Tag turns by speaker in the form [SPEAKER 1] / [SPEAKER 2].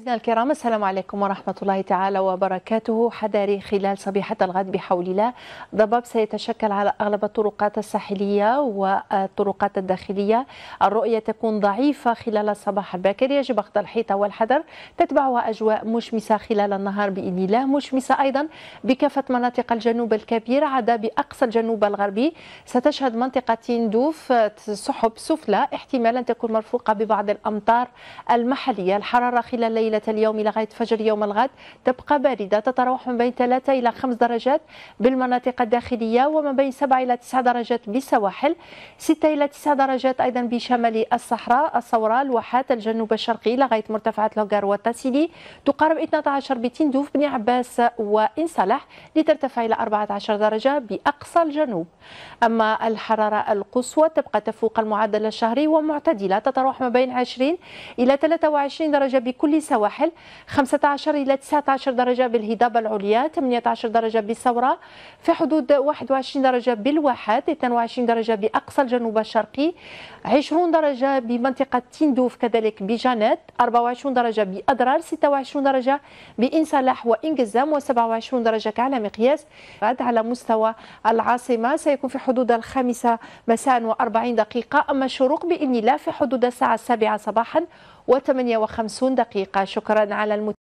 [SPEAKER 1] مشاهدينا الكرام السلام عليكم ورحمة الله تعالى وبركاته حذاري خلال صبيحة الغد بحول الله ضباب سيتشكل على أغلب الطرقات الساحلية والطرقات الداخلية الرؤية تكون ضعيفة خلال الصباح الباكر يجب أخذ الحيطة والحذر تتبعها أجواء مشمسة خلال النهار بإذن الله مشمسة أيضا بكافة مناطق الجنوب الكبير عدا بأقصى الجنوب الغربي ستشهد منطقة تندوف سحب سفلى احتمالا تكون مرفوقة ببعض الأمطار المحلية الحرارة خلال الليل ليلة اليوم إلى غاية فجر يوم الغد تبقى باردة تتراوح من بين 3 إلى 5 درجات بالمناطق الداخلية وما بين 7 إلى 9 درجات بالسواحل 6 إلى 9 درجات أيضا بشمال الصحراء الصورة الواحات الجنوب الشرقي إلى غاية مرتفعات لوغار والتاسيلي تقارب 12 بتندوف بن عباس وإن صلح لترتفع إلى 14 درجة بأقصى الجنوب أما الحرارة القصوى تبقى تفوق المعدل الشهري ومعتدلة تتراوح ما بين 20 إلى 23 درجة بكل سواحل السواحل 15 إلى 19 درجة بالهضاب العليا 18 درجة بالثورة في حدود 21 درجة بالواحات 22 درجة بأقصى الجنوب الشرقي 20 درجة بمنطقة تندوف كذلك بجانات 24 درجة بأضرار 26 درجة بإن صالح وإن و27 درجة كعلى مقياس على مستوى العاصمة سيكون في حدود الخامسة مساء و40 دقيقة أما الشروق بإذن الله في حدود الساعة السابعة صباحا و58 دقيقة شكرا على المتابعة